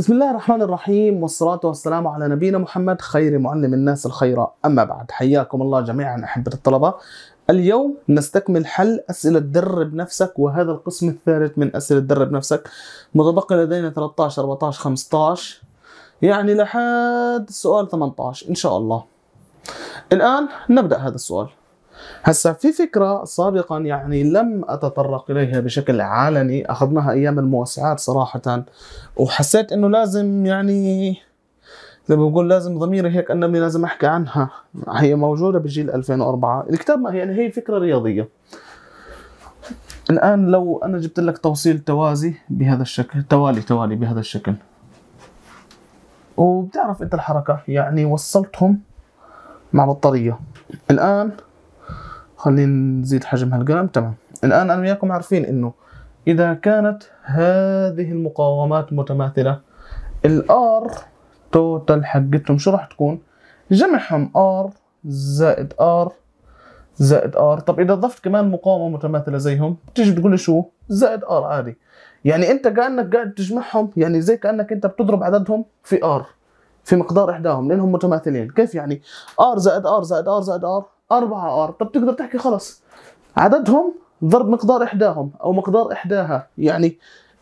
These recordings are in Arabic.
بسم الله الرحمن الرحيم والصلاة والسلام على نبينا محمد خير معلم الناس الخيرة أما بعد حياكم الله جميعا أحبة الطلبة اليوم نستكمل حل أسئلة درب نفسك وهذا القسم الثالث من أسئلة درب نفسك متبقي لدينا 13 14 15 يعني لحد السؤال 18 إن شاء الله الآن نبدأ هذا السؤال هسا في فكره سابقا يعني لم اتطرق اليها بشكل علني اخذناها ايام الموسعات صراحه وحسيت انه لازم يعني زي ما بقول لازم ضميري هيك انني لازم احكي عنها هي موجوده بجيل 2004 الكتاب ما هي يعني هي فكره رياضيه الان لو انا جبت لك توصيل توازي بهذا الشكل توالي توالي بهذا الشكل وبتعرف انت الحركه يعني وصلتهم مع بطاريه الان خلينا نزيد حجم هالقلم تمام الآن أنا وياكم عارفين إنه إذا كانت هذه المقاومات متماثلة الآر توتال حقتهم شو راح تكون؟ جمعهم آر زائد آر زائد آر طب إذا ضفت كمان مقاومة متماثلة زيهم بتيجي بتقول لي شو؟ زائد آر عادي يعني أنت كأنك قاعد تجمعهم يعني زي كأنك أنت بتضرب عددهم في آر في مقدار إحداهم لأنهم متماثلين كيف يعني آر زائد آر زائد آر زائد آر 4 ار طب تقدر تحكي خلص عددهم ضرب مقدار احداهم او مقدار احداها يعني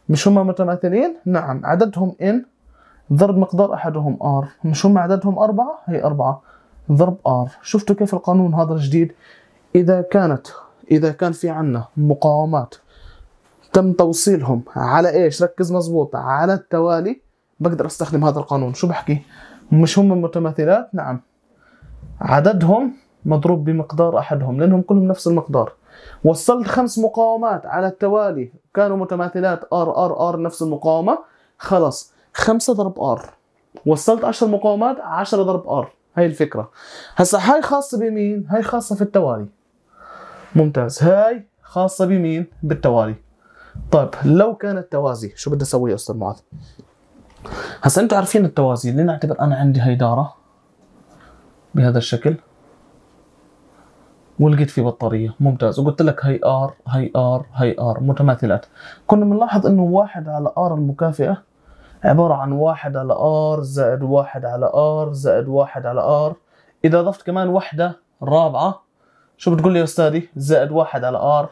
مش هم متماثلين نعم عددهم ان ضرب مقدار احدهم ار مش هم عددهم أربعة هي أربعة ضرب ار شفتوا كيف القانون هذا الجديد اذا كانت اذا كان في عنا مقاومات تم توصيلهم على ايش ركز مزبوط على التوالي بقدر استخدم هذا القانون شو بحكي مش هم متماثلات نعم عددهم مضروب بمقدار احدهم لانهم كلهم نفس المقدار وصلت خمس مقاومات على التوالي كانوا متماثلات ار ار ار نفس المقاومه خلاص خمسة ضرب ار وصلت 10 مقاومات 10 ضرب ار هاي الفكره هسا هاي خاصه بمين هاي خاصه في التوالي ممتاز هاي خاصه بمين بالتوالي طيب لو كان التوازي شو بدي اسوي يا استاذ معاذ هسا انتم عارفين التوازي لنعتبر انا عندي هاي داره بهذا الشكل ولقيت فيه بطاريه ممتاز وقلت لك هي ار هي ار هي ار متماثلات كنا بنلاحظ انه واحد على ار المكافئه عباره عن واحد على ار زائد واحد على ار زائد واحد على ار اذا ضفت كمان وحده رابعه شو بتقول لي يا استاذي زائد واحد على ار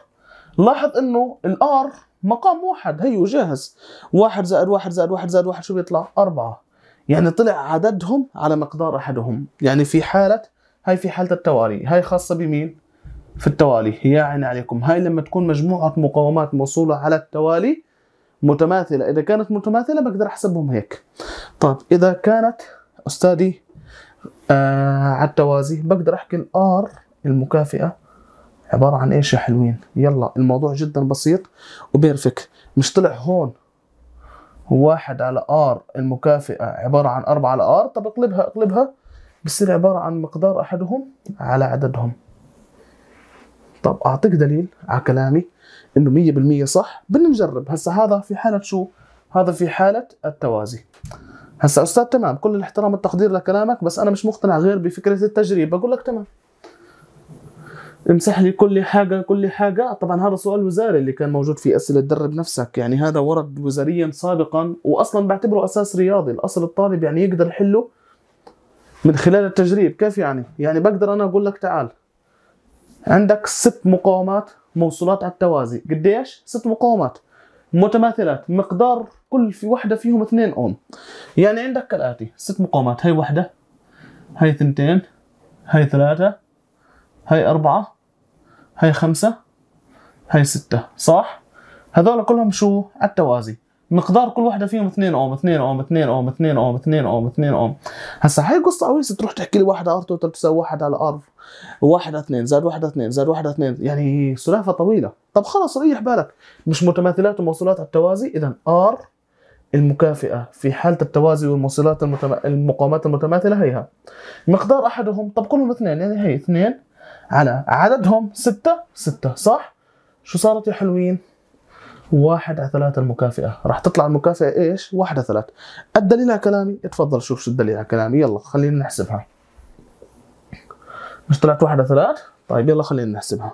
لاحظ انه الار مقام واحد هيو جاهز واحد زائد واحد زائد واحد زائد واحد شو بيطلع أربعة يعني طلع عددهم على مقدار أحدهم يعني في حالة هاي في حالة التوالي هاي خاصة بمين في التوالي يا عيني عليكم هاي لما تكون مجموعة مقاومات موصولة على التوالي متماثلة إذا كانت متماثلة بقدر أحسبهم هيك طيب إذا كانت أستاذي آه على التوازي بقدر أحكي الآر المكافئة عبارة عن إيش يا حلوين يلا الموضوع جدا بسيط وبيرفك مش طلع هون واحد على ار المكافئة عبارة عن أربعة على ار طب اقلبها اقلبها بتصير عبارة عن مقدار أحدهم على عددهم طب أعطيك دليل على كلامي إنه مية بالمية صح بدنا نجرب هسا هذا في حالة شو هذا في حالة التوازي هسا أستاذ تمام كل الاحترام والتقدير لكلامك بس أنا مش مقتنع غير بفكرة التجريب بقول لك تمام امسح لي كل حاجة كل حاجة طبعا هذا سؤال وزاري اللي كان موجود في أسئلة درب نفسك يعني هذا ورد وزاريا سابقا وأصلا بعتبره أساس رياضي الأصل الطالب يعني يقدر يحله من خلال التجريب كيف يعني يعني بقدر انا اقول لك تعال عندك ست مقاومات موصولات على التوازي قديش ست مقاومات متماثلات مقدار كل في وحده فيهم 2 اوم يعني عندك كالاتي ست مقاومات هي وحده هي ثنتين هي ثلاثه هي اربعه هي خمسه هي سته صح هذول كلهم شو على التوازي مقدار كل واحده فيهم 2 اوم 2 اوم 2 اوم 2 اوم 2 اوم 2 اوم هسا هاي قصه اويسه تروح تحكي لي واحد ار توتال تساوي واحد على ار واحد اثنين زائد واحد اثنين زائد واحد اثنين يعني سلافه طويله طب خلص ريح بالك مش متماثلات وموصولات على التوازي اذا ار المكافئة في حالة التوازي والموصولات المتما... المقاومات المتماثلة هيها مقدار أحدهم طب كلهم اثنين يعني هي اثنين على عددهم ستة ستة صح؟ شو صارت يا حلوين؟ واحد على ثلاثة المكافئة راح تطلع المكافئة ايش واحد على ثلاثة الدليل على كلامي اتفضل شوف شو الدليل على كلامي يلا خلينا نحسبها مش طلعت واحد على ثلاث طيب يلا خلينا نحسبها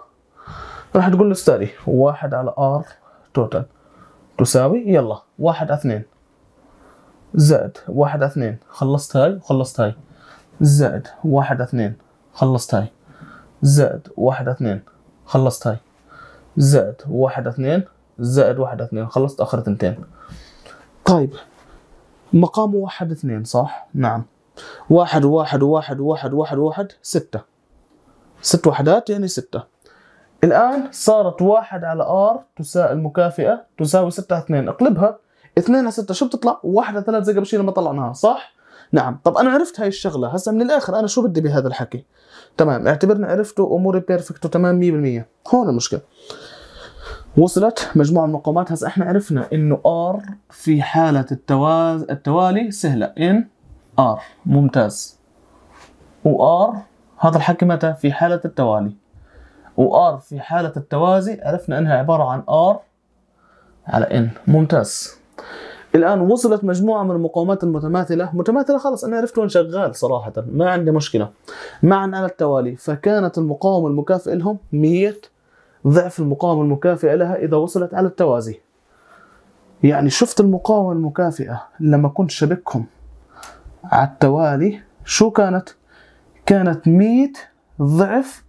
راح تقول له واحد على ار توتال تساوي يلا واحد على اثنين زائد واحد على اثنين خلصت هاي وخلصت هاي زائد واحد على اثنين خلصت هاي زائد واحد على اثنين خلصت هاي زائد واحد على اثنين زائد واحد اثنين خلصت اخر تنتين طيب مقام واحد اثنين صح نعم واحد واحد واحد واحد واحد واحد ستة ست وحدات يعني ستة الآن صارت واحد على ار تساوي المكافئة تساوي ستة اثنين اقلبها اثنين على ستة شو بتطلع واحد على ثلاثة زي قبل شوي لما طلعناها صح نعم طب انا عرفت هاي الشغله هسا من الاخر انا شو بدي بهذا الحكي تمام اعتبرنا عرفته اموري بيرفكت تمام 100% هون المشكله وصلت مجموعة من المقامات هسا احنا عرفنا انه ار في حالة التواز... التوالي سهلة ان ار ممتاز وار هذا الحكي متى في حالة التوالي وار في حالة التوازي عرفنا انها عبارة عن ار على ان ممتاز الان وصلت مجموعه من المقاومات المتماثله متماثله خلص انا عرفت وين شغال صراحه ما عندي مشكله معا على التوالي فكانت المقاومه المكافئه لهم 100 ضعف المقاومة المكافئة لها إذا وصلت على التوازي يعني شفت المقاومة المكافئة لما كنت شبكهم على التوالي شو كانت؟ كانت 100 ضعف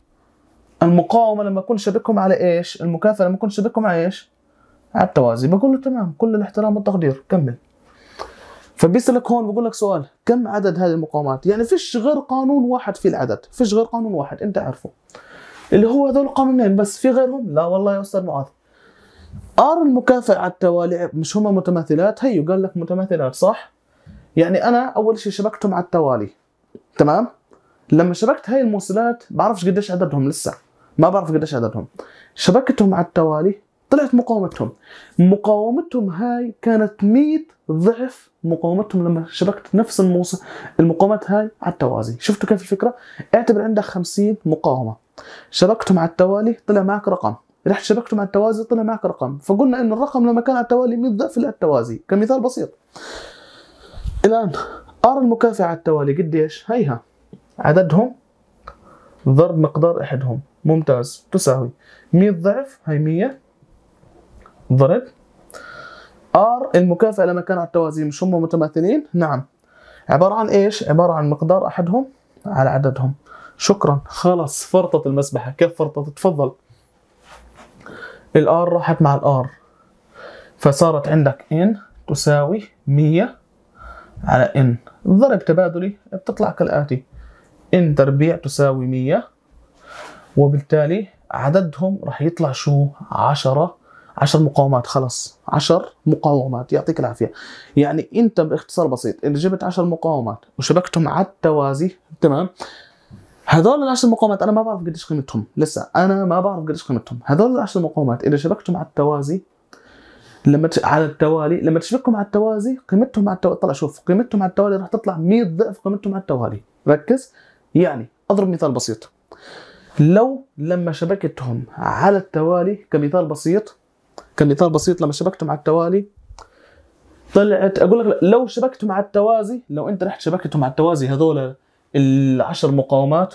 المقاومة لما كنت شبكهم على إيش؟ المكافأة لما كنت شبكهم على إيش؟ على التوازي بقول له تمام كل الاحترام والتقدير كمل فبيسألك هون بقول لك سؤال كم عدد هذه المقاومات؟ يعني فيش غير قانون واحد في العدد، فيش غير قانون واحد انت عارفه. اللي هو هذول قانونين بس في غيرهم لا والله يا استاذ معاذ ار المكافاه على التوالي مش هم متماثلات هيو قال لك متماثلات صح يعني انا اول شيء شبكتهم على التوالي تمام لما شبكت هاي الموصلات بعرفش قديش عددهم لسه ما بعرف قديش عددهم شبكتهم على التوالي طلعت مقاومتهم مقاومتهم هاي كانت 100 ضعف مقاومتهم لما شبكت نفس الموس... المقاومات هاي على التوازي شفتوا كيف الفكره اعتبر عندك 50 مقاومه شبكتهم على التوالي طلع معك رقم رحت شبكتهم على التوازي طلع معك رقم فقلنا ان الرقم لما كان على التوالي 100 ضعف على التوازي كمثال بسيط الان ار المكافئه على التوالي قديش هيها عددهم ضرب مقدار احدهم ممتاز تساوي 100 ضعف هي 100 ضرب ار المكافأة لما على التوازي مش هم متماثلين نعم عبارة عن ايش عبارة عن مقدار احدهم على عددهم شكرا خلص فرطت المسبحة كيف فرطت تفضل الار راحت مع الار فصارت عندك ان تساوي 100 على ان ضرب تبادلي بتطلع كالآتي ان تربيع تساوي 100 وبالتالي عددهم راح يطلع شو 10 10 مقاومات خلص 10 مقاومات يعطيك العافيه يعني انت باختصار بسيط اذا جبت 10 مقاومات وشبكتهم على التوازي تمام هذول العشر مقاومات انا ما بعرف قديش قيمتهم لسه انا ما بعرف قديش قيمتهم هذول العشر مقاومات اذا شبكتهم على التوازي لما ت... على التوالي لما تشبكهم على التوازي قيمتهم على التوالي طلع شوف قيمتهم على التوالي راح تطلع 100 ضعف قيمتهم على التوالي ركز يعني اضرب مثال بسيط لو لما شبكتهم على التوالي كمثال بسيط كان الاطار بسيط لما شبكته مع التوالي طلعت اقول لك لو شبكته مع التوازي لو انت رحت شبكته مع التوازي هذول العشر مقاومات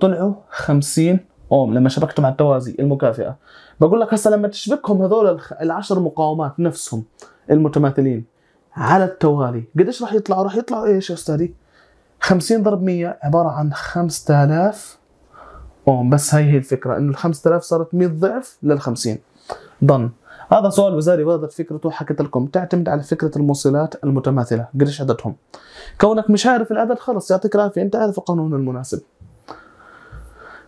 طلعوا 50 اوم لما شبكته مع التوازي المكافئه بقول لك هسه لما تشبكهم هذول العشر مقاومات نفسهم المتماثلين على التوالي قديش راح يطلعوا راح يطلعوا ايش يا استاذي 50 ضرب 100 عباره عن 5000 اوم بس هاي هي الفكره انه ال 5000 صارت 100 ضعف لل 50 ضن هذا سؤال وزاري وردت فكرته حكيت لكم تعتمد على فكره الموصلات المتماثله قديش عددهم كونك مش عارف العدد خلص يعطيك العافيه انت عارف القانون المناسب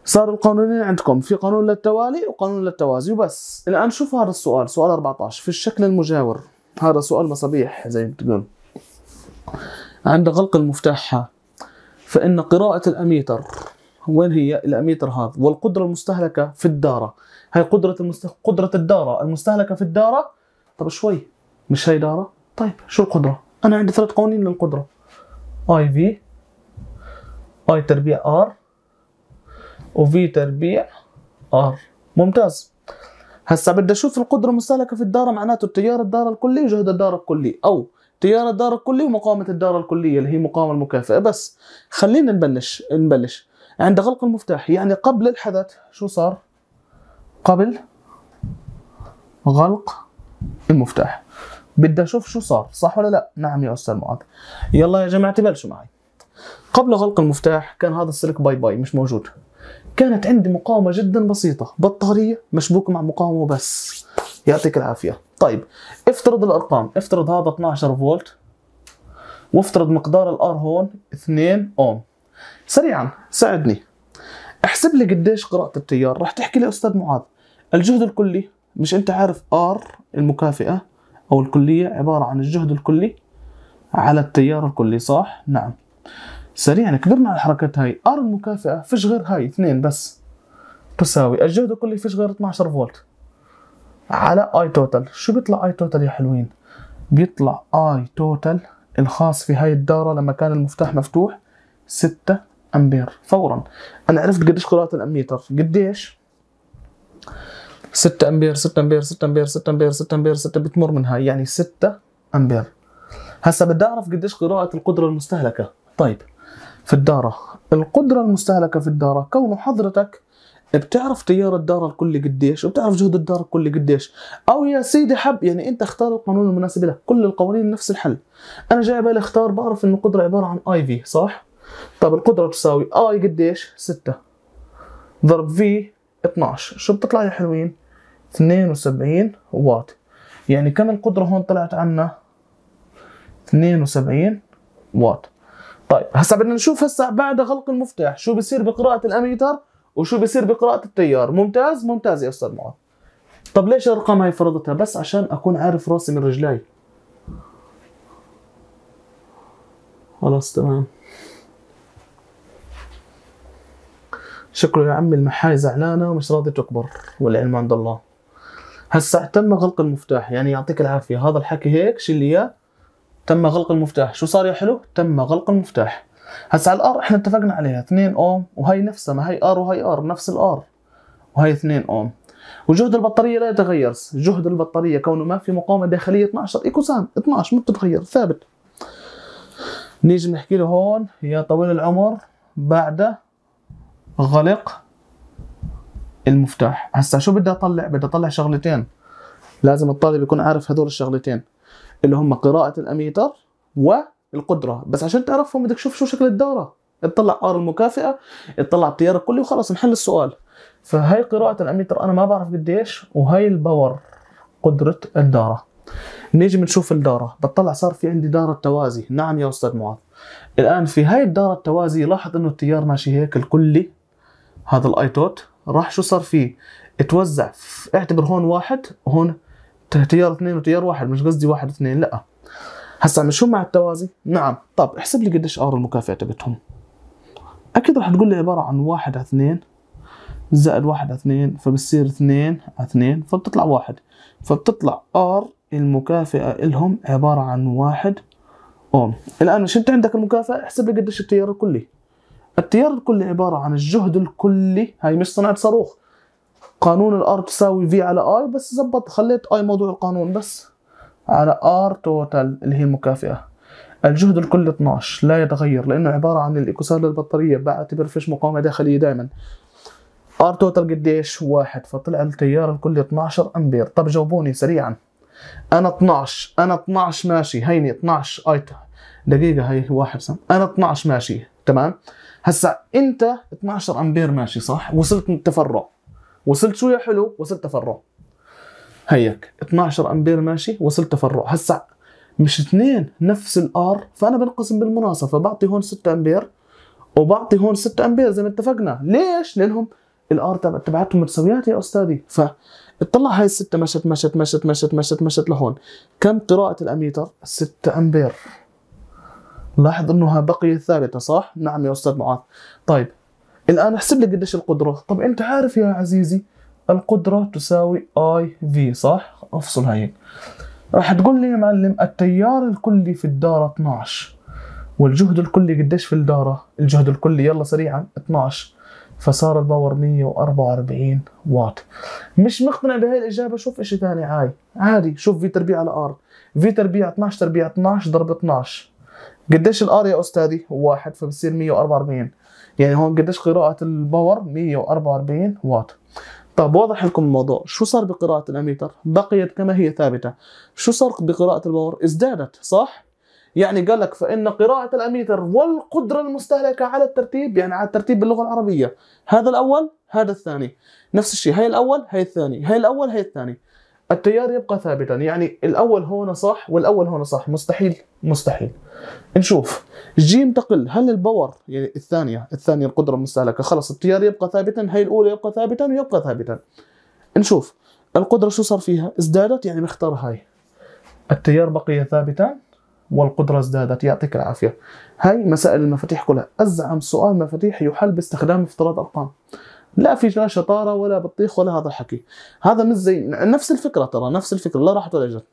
صار القانونين عندكم في قانون للتوالي وقانون للتوازي وبس الان شوفوا هذا السؤال سؤال 14 في الشكل المجاور هذا سؤال مصابيح زي ما تقول عند غلق المفتاح فإن قراءة الأميتر وين هي الأميتر هذا والقدرة المستهلكة في الدارة هاي قدره المستهلكة قدره الداره المستهلكه في الداره طب شوي مش هاي داره طيب شو القدره انا عندي ثلاث قوانين للقدره اي في اي تربيع ار وفي تربيع ار ممتاز هسا بدي اشوف القدره المستهلكه في الداره معناته التيار الداره الكلي وجهد الداره الكلي او تيار الداره الكلي ومقاومه الداره الكليه اللي هي مقاومه المكافئه بس خلينا نبلش نبلش عند غلق المفتاح يعني قبل الحدث شو صار؟ قبل غلق المفتاح بدي اشوف شو صار صح ولا لا نعم يا استاذ معاذ يلا يا جماعه بلشوا معي قبل غلق المفتاح كان هذا السلك باي باي مش موجود كانت عندي مقاومه جدا بسيطه بطاريه مشبوكه مع مقاومه بس يعطيك العافيه طيب افترض الارقام افترض هذا 12 فولت وافترض مقدار الار هون 2 اوم سريعا ساعدني احسب لي قديش قراءه التيار رح تحكي لي استاذ معاذ الجهد الكلي مش انت عارف ار المكافئه او الكليه عباره عن الجهد الكلي على التيار الكلي صح نعم سريعا كبرنا على الحركات هاي ار المكافئه فيش غير هاي اثنين بس تساوي الجهد الكلي فيش غير 12 فولت على اي توتال شو بيطلع اي توتال يا حلوين بيطلع اي توتال الخاص في هاي الدارة لما كان المفتاح مفتوح 6 امبير فورا انا عرفت قديش قراءة الاميتر قديش 6 امبير 6 امبير 6 امبير 6 امبير 6 امبير 6 بتمر من هاي يعني 6 امبير هسا بدي اعرف قديش قراءة القدرة المستهلكة طيب في الدارة القدرة المستهلكة في الدارة كون حضرتك بتعرف تيار الدارة الكلي قديش وبتعرف جهد الدارة الكلي قديش او يا سيدي حب يعني انت اختار القانون المناسب لك كل القوانين نفس الحل انا جاي بالي اختار بعرف ان القدرة عبارة عن اي في صح طب القدرة تساوي اي قديش 6 ضرب في 12 شو بتطلع يا حلوين 72 واط يعني كم القدرة هون طلعت عنا 72 واط طيب هسا بدنا نشوف هسا بعد غلق المفتاح شو بصير بقراءة الاميتر وشو بصير بقراءة التيار ممتاز ممتاز يا استاذ معاذ طب ليش الارقام هاي فرضتها بس عشان اكون عارف راسي من رجلي خلاص تمام شكله يا عمي المحاي زعلانه ومش راضي تكبر والعلم عند الله هسا تم غلق المفتاح يعني يعطيك العافيه هذا الحكي هيك شيل اياه تم غلق المفتاح شو صار يا حلو تم غلق المفتاح هسا على الار احنا اتفقنا عليها 2 اوم وهي نفسها ما هي ار وهي ار نفس الار وهي 2 اوم وجهد البطاريه لا يتغير جهد البطاريه كونه ما في مقاومه داخليه 12 ايكوسان 12 ما بتتغير ثابت نيجي نحكي له هون يا طويل العمر بعد غلق المفتاح هسا شو بدي اطلع بدي اطلع شغلتين لازم الطالب يكون عارف هدول الشغلتين اللي هم قراءة الأميتر والقدرة بس عشان تعرفهم بدك تشوف شو شكل الدورة اطلع ار المكافئة اطلع التيار الكلي وخلص نحل السؤال فهي قراءة الأميتر أنا ما بعرف قديش وهي الباور قدرة الدارة نيجي بنشوف الدارة بطلع صار في عندي دارة توازي نعم يا أستاذ معاذ الآن في هاي الدارة التوازي لاحظ أنه التيار ماشي هيك الكلي هذا الايتوت راح شو صار فيه اتوزع اعتبر هون واحد وهون تيار اثنين وتيار واحد مش قصدي واحد اثنين لا هسا عم شو مع التوازي نعم طب احسب لي قديش ار المكافئه تبعتهم اكيد راح تقول لي عباره عن واحد على اثنين زائد واحد على اثنين فبصير اثنين على اثنين فبتطلع واحد فبتطلع ار المكافئه لهم عباره عن واحد اوم الان مش انت عندك المكافاه احسب لي قديش التيار الكلي التيار الكلي عبارة عن الجهد الكلي هاي مش صنعت صاروخ قانون الار تساوي في على اي بس زبط خليت اي موضوع القانون بس على ار توتال اللي هي المكافئة الجهد الكلي 12 لا يتغير لانه عبارة عن الاكوسال للبطارية بعتبر فيش مقاومة داخلية دائما ار توتال قديش واحد فطلع التيار الكلي 12 امبير طب جاوبوني سريعا انا 12 انا 12 ماشي هيني 12 اي دقيقة هي واحد سم انا 12 ماشي تمام هسا انت 12 امبير ماشي صح وصلت تفرع التفرع وصلت شو يا حلو وصلت تفرع هيك 12 امبير ماشي وصلت تفرع هسا مش اثنين نفس الار فانا بنقسم بالمناسبه بعطي هون 6 امبير وبعطي هون 6 امبير زي ما اتفقنا ليش لانهم الار تبعتهم متساويات يا استاذي اطلع هاي الستة مشت مشت مشت مشت مشت مشت لهون كم قراءة الاميتر 6 امبير لاحظ انها بقية ثابتة صح؟ نعم يا استاذ معاذ. طيب الان احسب لي قديش القدرة، طب انت عارف يا عزيزي القدرة تساوي اي في صح؟ افصل هيك. راح تقول لي يا معلم التيار الكلي في الدارة 12 والجهد الكلي قديش في الدارة؟ الجهد الكلي يلا سريعا 12 فصار الباور 144 واط مش مقتنع بهاي الاجابه شوف اشي ثاني عاي عادي شوف في تربيع على ار في تربيع 12 تربيع 12 ضرب 12 قديش الار يا استاذي؟ واحد فبصير 144 يعني هون قديش قراءة الباور 144 واط طب واضح لكم الموضوع شو صار بقراءة الاميتر؟ بقيت كما هي ثابتة شو صار بقراءة الباور؟ ازدادت صح؟ يعني قال لك فإن قراءة الأميتر والقدرة المستهلكة على الترتيب يعني على الترتيب باللغة العربية هذا الأول هذا الثاني نفس الشيء هاي الأول هاي الثاني هاي الأول هاي الثاني التيار يبقى ثابتا يعني الاول هون صح والاول هون صح مستحيل مستحيل نشوف جيم تقل هل الباور يعني الثانيه الثانيه القدره المستهلكه خلص التيار يبقى ثابتا هي الاولى يبقى ثابتا ويبقى ثابتا نشوف القدره شو صار فيها ازدادت يعني بختار هاي التيار بقي ثابتا والقدره ازدادت يعطيك العافيه هاي مسائل المفاتيح كلها ازعم سؤال مفاتيح يحل باستخدام افتراض ارقام لا في لا شطاره ولا بطيخ ولا هذا الحكي هذا مش زي نفس الفكره ترى نفس الفكره لا راحت ولا اجت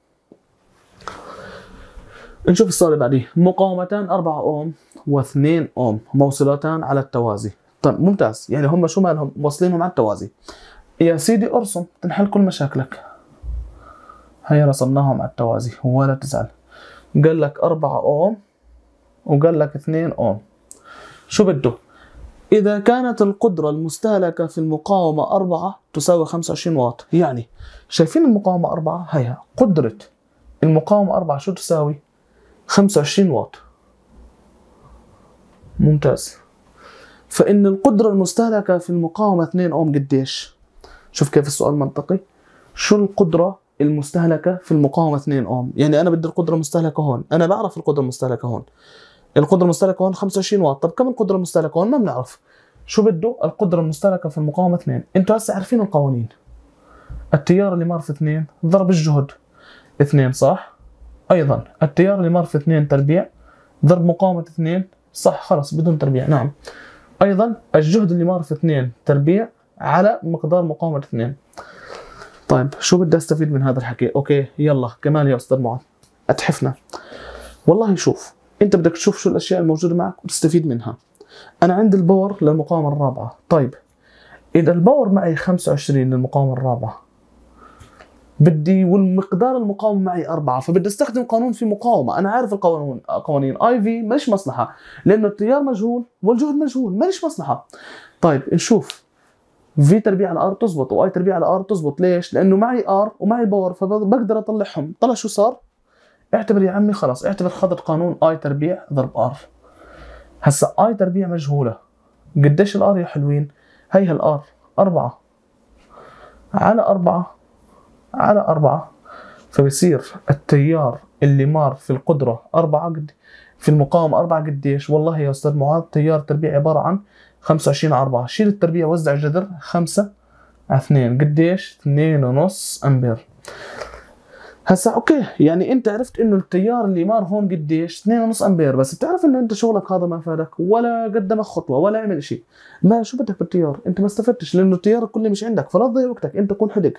نشوف اللي بعديه مقاومتان 4 اوم و2 اوم موصلتان على التوازي طيب ممتاز يعني هم شو مالهم موصلينهم على التوازي يا سيدي ارسم تنحل كل مشاكلك هي رسمناهم على التوازي ولا تزعل قال لك 4 اوم وقال لك 2 اوم شو بده إذا كانت القدرة المستهلكة في المقاومة أربعة تساوي 25 واط يعني شايفين المقاومة أربعة هيها قدرة المقاومة أربعة شو تساوي 25 واط ممتاز فإن القدرة المستهلكة في المقاومة 2 أوم قديش شوف كيف السؤال منطقي شو القدرة المستهلكة في المقاومة 2 أوم يعني أنا بدي القدرة المستهلكة هون أنا بعرف القدرة المستهلكة هون القدره المستهلكه هون 25 واط طب كم القدره المستهلكه هون ما بنعرف شو بده القدره المستهلكه في المقاومه 2 انتوا هسه عارفين القوانين التيار اللي مار في 2 ضرب الجهد 2 صح ايضا التيار اللي مار في 2 تربيع ضرب مقاومه 2 صح خلص بدون تربيع نعم ايضا الجهد اللي مار في 2 تربيع على مقدار مقاومه 2 طيب شو بدي استفيد من هذا الحكي اوكي يلا كمان يا استاذ معاذ اتحفنا والله شوف انت بدك تشوف شو الاشياء الموجوده معك وتستفيد منها انا عندي الباور للمقاومه الرابعه طيب اذا الباور معي 25 للمقاومه الرابعه بدي والمقدار المقاومه معي أربعة فبدي استخدم قانون في مقاومه انا عارف القوانين قوانين اي في مش مصلحه لانه التيار مجهول والجهد مجهول مش مصلحه طيب نشوف في تربيع على ار تزبط واي تربيع على ار تزبط ليش لانه معي ار ومعي باور فبقدر اطلعهم طلع شو صار اعتبر يا عمي خلاص اعتبر خضت قانون اي تربيع ضرب ار هسا اي تربيع مجهوله قديش الار يا حلوين هي هالار أربعة على أربعة على أربعة فبصير التيار اللي مار في القدرة أربعة قد في المقاومة أربعة قديش والله يا أستاذ معاذ تيار التربيع عبارة عن خمسة وعشرين على أربعة شيل التربيع وزع الجذر خمسة على اثنين قديش اثنين ونص أمبير هسا اوكي يعني انت عرفت انه التيار اللي مار هون قديش 2.5 امبير بس بتعرف انه انت شغلك هذا ما فادك ولا قدم خطوه ولا عمل شيء ما شو بدك بالتيار انت ما استفدتش لانه التيار كله مش عندك فلا تضيع وقتك انت كون حدق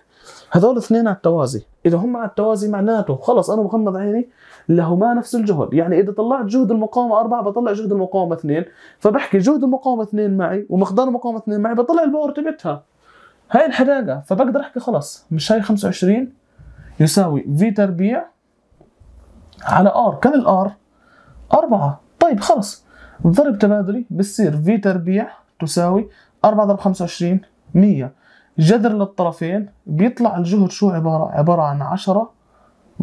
هذول اثنين على التوازي اذا هم على التوازي معناته خلص انا بغمض عيني لهما نفس الجهد يعني اذا طلعت جهد المقاومه أربعة بطلع جهد المقاومه اثنين فبحكي جهد المقاومه اثنين معي ومقدار المقاومه اثنين معي بطلع الباور تبعتها هاي الحداقه فبقدر احكي خلص مش هاي 25 يساوي في تربيع على ار كم الار أربعة طيب خلص ضرب تبادلي بتصير في تربيع تساوي 4 ضرب 25 100 جذر للطرفين بيطلع الجهد شو عبارة عبارة عن 10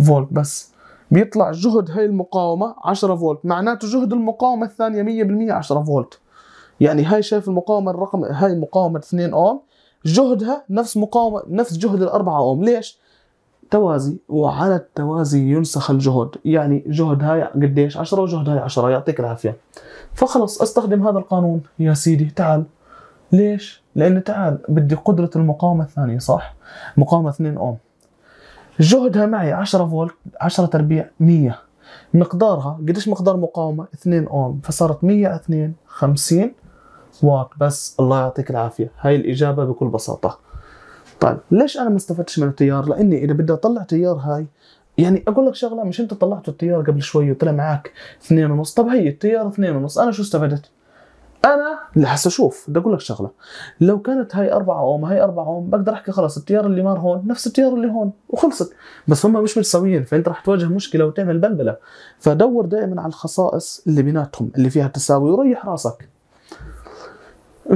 فولت بس بيطلع جهد هاي المقاومة 10 فولت معناته جهد المقاومة الثانية 100% 10 فولت يعني هاي شايف المقاومة الرقم هاي مقاومة 2 اوم جهدها نفس مقاومة نفس جهد الأربعة اوم ليش؟ توازي وعلى التوازي ينسخ الجهد يعني جهد هاي قديش 10 وجهد هاي 10 يعطيك العافيه فخلص استخدم هذا القانون يا سيدي تعال ليش لانه تعال بدي قدره المقاومه الثانيه صح مقاومه 2 اوم جهدها معي 10 فولت 10 تربيع 100 مقدارها قديش مقدار مقاومه 2 اوم فصارت 100 2 50 واط بس الله يعطيك العافيه هاي الاجابه بكل بساطه طيب ليش انا ما استفدتش من التيار؟ لاني اذا بدي اطلع تيار هاي يعني اقول لك شغله مش انت طلعت التيار قبل شوي وطلع معك اثنين ونص طب هي التيار اثنين ونص انا شو استفدت؟ انا هسه اشوف بدي اقول لك شغله لو كانت هاي 4 اوم هاي 4 اوم بقدر احكي خلاص التيار اللي مار هون نفس التيار اللي هون وخلصت بس هم مش متساويين فانت راح تواجه مشكله وتعمل بلبله فدور دائما على الخصائص اللي بيناتهم اللي فيها تساوي وريح راسك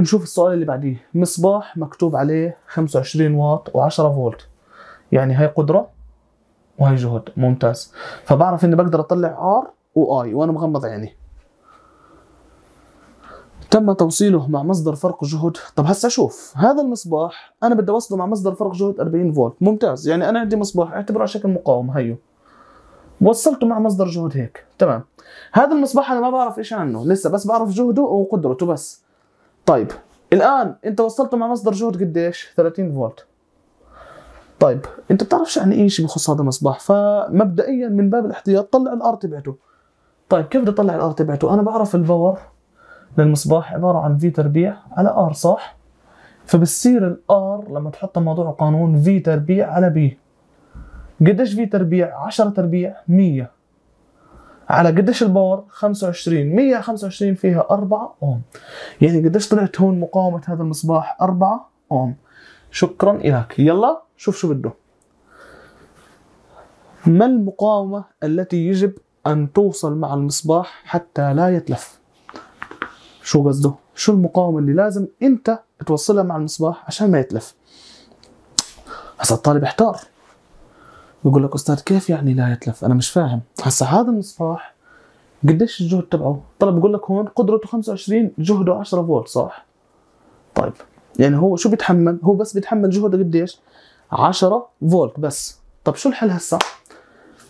نشوف السؤال اللي بعديه مصباح مكتوب عليه 25 واط و10 فولت يعني هاي قدره وهي جهد ممتاز فبعرف اني بقدر اطلع ار واي وانا مغمض عيني تم توصيله مع مصدر فرق جهد طب هسه شوف هذا المصباح انا بدي اوصله مع مصدر فرق جهد 40 فولت ممتاز يعني انا عندي مصباح اعتبره على شكل مقاومه هيو وصلته مع مصدر جهد هيك تمام هذا المصباح انا ما بعرف ايش عنه لسه بس بعرف جهده وقدرته بس طيب الان انت وصلته مع مصدر جهد قديش 30 فولت طيب انت بتعرفش عن يعني اي شيء بخص هذا المصباح فمبدئيا من باب الاحتياط طلع الار تبعته طيب كيف بدي اطلع الار تبعته انا بعرف الباور للمصباح عباره عن في تربيع على ار صح فبتصير الار لما تحط موضوع قانون في تربيع على بي قديش في تربيع 10 تربيع 100 على قديش الباور 25 125 فيها 4 اوم يعني قديش طلعت هون مقاومه هذا المصباح 4 اوم شكرا لك يلا شوف شو بده ما المقاومه التي يجب ان توصل مع المصباح حتى لا يتلف شو قصده شو المقاومه اللي لازم انت توصلها مع المصباح عشان ما يتلف هسا الطالب احتار بقول لك استاذ كيف يعني لا يتلف انا مش فاهم هسا هذا المصباح قديش الجهد تبعه طلب بقول لك هون قدرته 25 جهده 10 فولت صح طيب يعني هو شو بيتحمل هو بس بيتحمل جهده قديش 10 فولت بس طب شو الحل هسا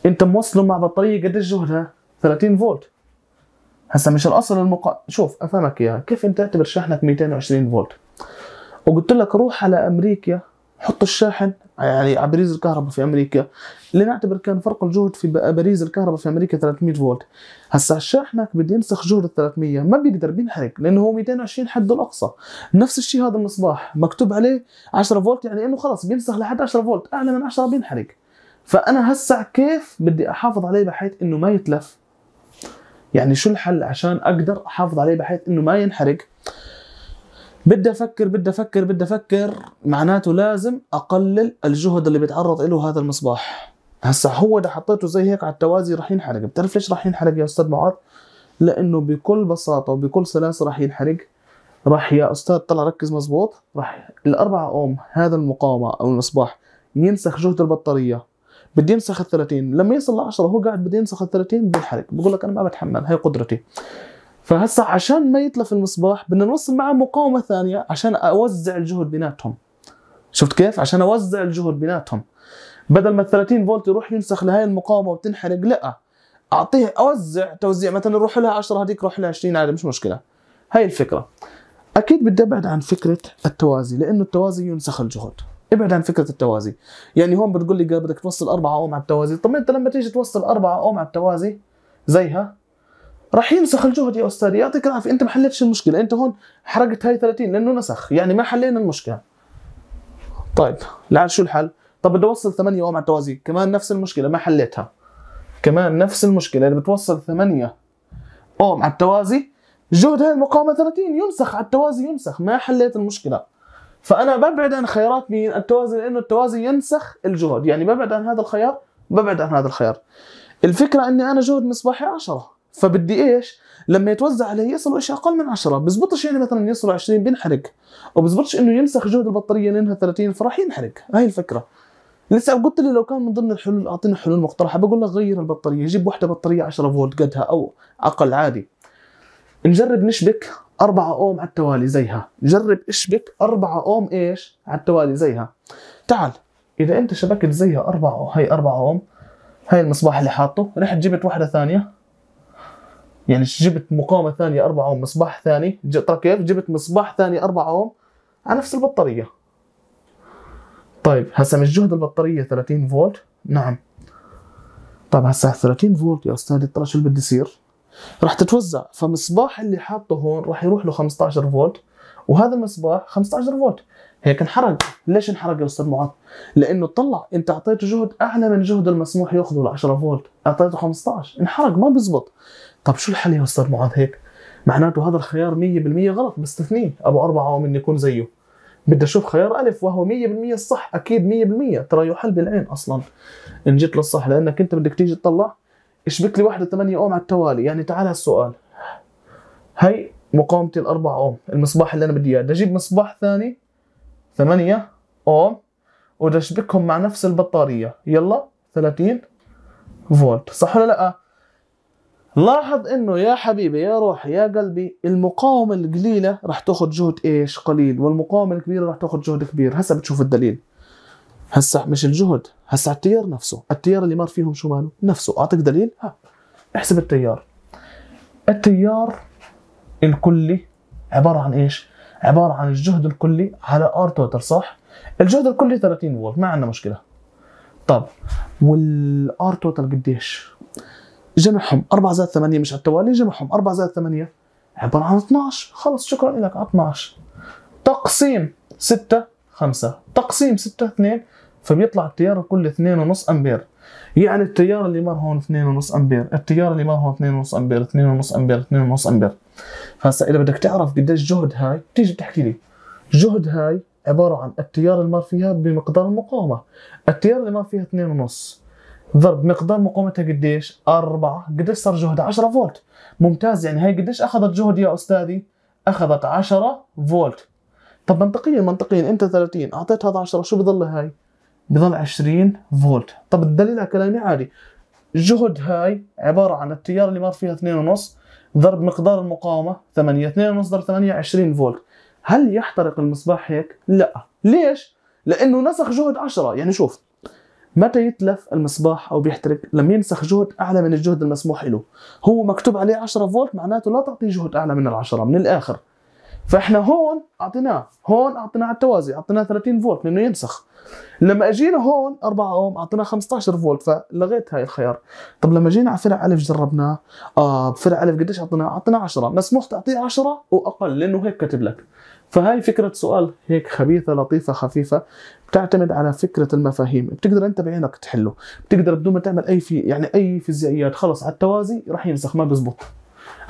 انت موصله مع بطاريه قديش جهدها 30 فولت هسا مش الاصل المقا شوف افهمك اياها كيف انت تعتبر شاحنك 220 فولت وقلت لك روح على امريكا حط الشاحن يعني بريز الكهرباء في امريكا لنعتبر كان فرق الجهد في بريز الكهرباء في امريكا 300 فولت هسا شاحنك بده ينسخ جهد ال 300 ما بيقدر بينحرق لانه هو 220 حد الاقصى نفس الشيء هذا المصباح مكتوب عليه 10 فولت يعني انه خلص بينسخ لحد 10 فولت اعلى من 10 بينحرق فانا هسا كيف بدي احافظ عليه بحيث انه ما يتلف يعني شو الحل عشان اقدر احافظ عليه بحيث انه ما ينحرق بدي افكر بدي افكر بدي افكر معناته لازم اقلل الجهد اللي بيتعرض له هذا المصباح هسا هو ده حطيته زي هيك على التوازي راح ينحرق بتعرف ليش راح ينحرق يا استاذ معاذ لانه بكل بساطه وبكل سلاسه راح ينحرق راح يا استاذ طلع ركز مزبوط راح الأربعة اوم هذا المقاومه او المصباح ينسخ جهد البطاريه بدي ينسخ ال 30 لما يصل ل 10 هو قاعد بده ينسخ ال 30 بينحرق بقول لك انا ما بتحمل هي قدرتي فهسا عشان ما يتلف المصباح بدنا نوصل معه مقاومه ثانيه عشان اوزع الجهد بيناتهم شفت كيف عشان اوزع الجهد بيناتهم بدل ما ال 30 فولت يروح ينسخ لهي المقاومه وتنحرق لا اعطيه اوزع توزيع مثلا روح لها 10 هذيك روح لها 20 عادي مش مشكله هاي الفكره اكيد بدي ابعد عن فكره التوازي لانه التوازي ينسخ الجهد ابعد عن فكره التوازي يعني هون بتقول لي قال بدك توصل 4 اوم على التوازي طب انت لما تيجي توصل 4 اوم على التوازي زيها راح ينسخ الجهد يا استاذ يعطيك العافيه انت ما حليتش المشكله انت هون حرقت هاي 30 لانه نسخ يعني ما حلينا المشكله طيب الان شو الحل طب بدي اوصل 8 اوم على التوازي كمان نفس المشكله ما حليتها كمان نفس المشكله اللي يعني بتوصل 8 اوم على التوازي جهد هاي المقاومه 30 ينسخ على التوازي ينسخ ما حليت المشكله فانا ببعد عن خيارات مين التوازي لانه التوازي ينسخ الجهد يعني ببعد عن هذا الخيار ببعد عن هذا الخيار الفكره اني انا جهد مصباحي 10 فبدي ايش؟ لما يتوزع عليه يصلوا شيء اقل من 10 بزبطش يعني مثلا يصلوا 20 بينحرق وبزبطش انه يمسخ جهد البطاريه لانها 30 فراح ينحرق هاي الفكره لسه قلت لي لو كان من ضمن الحلول اعطيني حلول مقترحه بقول لك غير البطاريه جيب وحده بطاريه 10 فولت قدها او اقل عادي نجرب نشبك 4 اوم على التوالي زيها جرب اشبك 4 اوم ايش على التوالي زيها تعال اذا انت شبكت زيها 4 هي 4 اوم هاي المصباح اللي حاطه رحت جبت واحده ثانيه يعني جبت مقاومه ثانيه 4 اوم مصباح ثاني ترى كيف جبت مصباح ثاني 4 اوم على نفس البطاريه طيب هسه مش جهد البطاريه 30 فولت نعم طيب هسه 30 فولت يا استاذي ترى شو بده يصير راح تتوزع فمصباح اللي حاطه هون راح يروح له 15 فولت وهذا المصباح 15 فولت هيك انحرق ليش انحرق يا استاذ معاذ لانه طلع انت اعطيته جهد اعلى من جهد المسموح ياخذه ل 10 فولت اعطيته 15 انحرق ما بيزبط طب شو الحل يا استاذ معاذ هيك؟ معناته هذا الخيار 100% غلط بستثنيه ابو اربعه ومن يكون زيه بدي اشوف خيار الف وهو 100% الصح اكيد 100% ترى يحل بالعين اصلا ان جيت للصح لانك انت بدك تيجي تطلع اشبك لي وحده 8 اوم على التوالي يعني تعال هالسؤال هي مقاومتي الاربع اوم المصباح اللي انا بدي اياه بدي اجيب مصباح ثاني 8 اوم وبدي اشبكهم مع نفس البطاريه يلا 30 فولت صح ولا لا لاحظ انه يا حبيبي يا روحي يا قلبي المقاومه القليله رح تاخذ جهد ايش قليل والمقاومه الكبيره رح تاخذ جهد كبير هسا بتشوف الدليل هسا مش الجهد هسا التيار نفسه التيار اللي مر فيهم شو ماله نفسه اعطيك دليل ها احسب التيار التيار الكلي عباره عن ايش عباره عن الجهد الكلي على ار توتال صح الجهد الكلي 30 فولت ما عندنا مشكله طب والار توتال قديش جمعهم 4 زائد 8 مش على التوالي جمعهم 4 زائد 8 عبارة عن 12 خلص شكرا لك على 12 تقسيم 6 5 تقسيم 6 2 فبيطلع التيار كل 2.5 امبير يعني التيار اللي مر هون 2.5 امبير التيار اللي مر هون 2.5 امبير 2.5 امبير 2.5 امبير فهسا اذا بدك تعرف قديش جهد هاي بتيجي بتحكي لي جهد هاي عباره عن التيار اللي مر فيها بمقدار المقاومه التيار اللي مر فيها 2.5 ضرب مقدار مقاومتها قديش؟ 4 قديش صار جهد 10 فولت ممتاز يعني هي قديش اخذت جهد يا استاذي؟ اخذت 10 فولت طب منطقيا منطقيا انت 30 اعطيت هذا 10 شو بضل هاي؟ بضل 20 فولت طب الدليل على كلامي عادي جهد هاي عباره عن التيار اللي مر فيها 2.5 ضرب مقدار المقاومه 8 2.5 ضرب 8 20 فولت هل يحترق المصباح هيك؟ لا ليش؟ لانه نسخ جهد 10 يعني شوف متى يتلف المصباح او بيحترق لما ينسخ جهد اعلى من الجهد المسموح له هو مكتوب عليه 10 فولت معناته لا تعطيه جهد اعلى من ال10 من الاخر فاحنا هون اعطيناه هون اعطيناه على التوازي اعطيناه 30 فولت لانه ينسخ لما اجينا هون 4 اوم اعطيناه 15 فولت فلغيت هاي الخيار طب لما جينا على فرع الف جربناه اه فرع الف قديش اعطيناه اعطيناه 10 مسموح تعطيه 10 واقل لانه هيك كاتب لك فهاي فكره سؤال هيك خبيثه لطيفه خفيفه بتعتمد على فكره المفاهيم بتقدر انت بعينك تحله بتقدر بدون ما تعمل اي في يعني اي فيزيائيات خلص على التوازي راح ينسخ ما بزبط